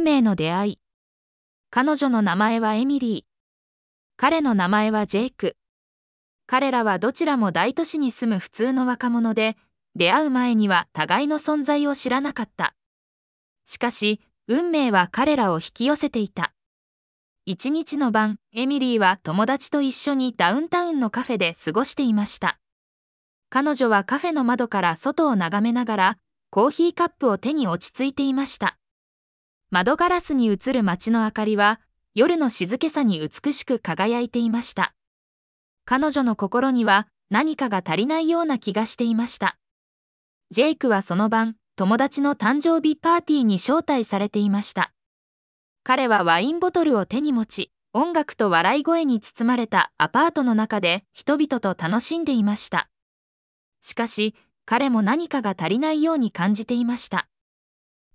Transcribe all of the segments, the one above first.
運命の出会い。彼女の名前はエミリー。彼の名前はジェイク。彼らはどちらも大都市に住む普通の若者で、出会う前には互いの存在を知らなかった。しかし、運命は彼らを引き寄せていた。一日の晩、エミリーは友達と一緒にダウンタウンのカフェで過ごしていました。彼女はカフェの窓から外を眺めながら、コーヒーカップを手に落ち着いていました。窓ガラスに映る街の明かりは、夜の静けさに美しく輝いていました。彼女の心には何かが足りないような気がしていました。ジェイクはその晩、友達の誕生日パーティーに招待されていました。彼はワインボトルを手に持ち、音楽と笑い声に包まれたアパートの中で人々と楽しんでいました。しかし、彼も何かが足りないように感じていました。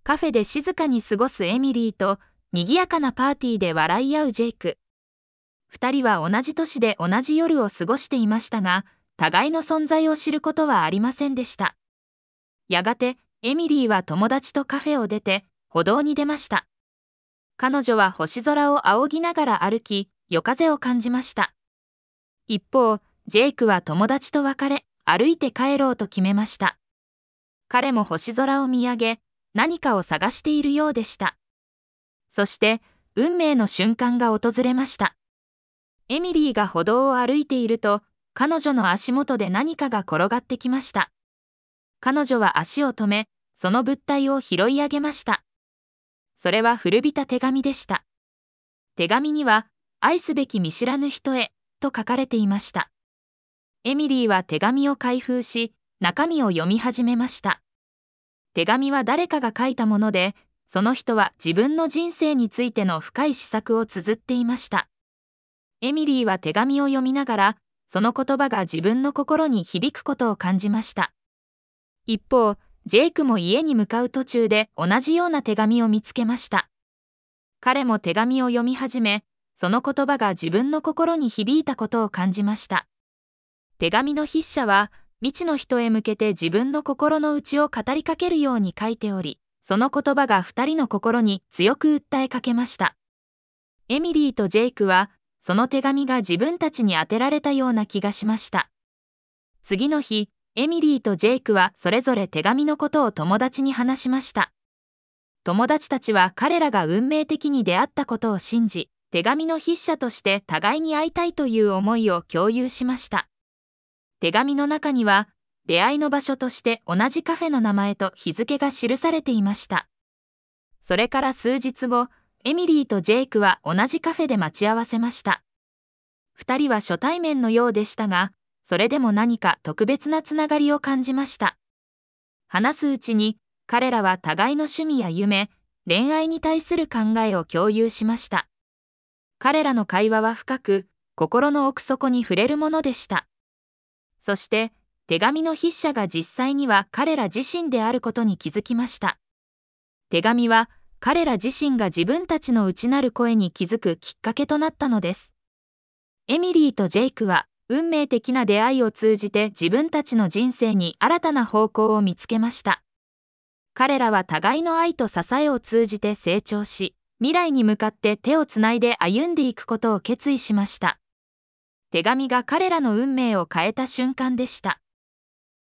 カフェで静かに過ごすエミリーと、賑やかなパーティーで笑い合うジェイク。二人は同じ年で同じ夜を過ごしていましたが、互いの存在を知ることはありませんでした。やがて、エミリーは友達とカフェを出て、歩道に出ました。彼女は星空を仰ぎながら歩き、夜風を感じました。一方、ジェイクは友達と別れ、歩いて帰ろうと決めました。彼も星空を見上げ、何かを探しているようでした。そして、運命の瞬間が訪れました。エミリーが歩道を歩いていると、彼女の足元で何かが転がってきました。彼女は足を止め、その物体を拾い上げました。それは古びた手紙でした。手紙には、愛すべき見知らぬ人へ、と書かれていました。エミリーは手紙を開封し、中身を読み始めました。手紙は誰かが書いたもので、その人は自分の人生についての深い思索を綴っていました。エミリーは手紙を読みながら、その言葉が自分の心に響くことを感じました。一方、ジェイクも家に向かう途中で同じような手紙を見つけました。彼も手紙を読み始め、その言葉が自分の心に響いたことを感じました。手紙の筆者は、未知の人へ向けて自分の心の内を語りかけるように書いており、その言葉が2人の心に強く訴えかけました。エミリーとジェイクは、その手紙が自分たちに当てられたような気がしました。次の日、エミリーとジェイクはそれぞれ手紙のことを友達に話しました。友達たちは彼らが運命的に出会ったことを信じ、手紙の筆者として互いに会いたいという思いを共有しました。手紙の中には、出会いの場所として同じカフェの名前と日付が記されていました。それから数日後、エミリーとジェイクは同じカフェで待ち合わせました。2人は初対面のようでしたが、それでも何か特別なつながりを感じました。話すうちに、彼らは互いの趣味や夢、恋愛に対する考えを共有しました。彼らの会話は深く、心の奥底に触れるものでした。そして手紙の筆者が実際には彼ら自身であることに気づきました。手紙は彼ら自身が自分たちの内なる声に気づくきっかけとなったのです。エミリーとジェイクは運命的な出会いを通じて自分たちの人生に新たな方向を見つけました。彼らは互いの愛と支えを通じて成長し、未来に向かって手をつないで歩んでいくことを決意しました。手紙が彼らの運命を変えた瞬間でした。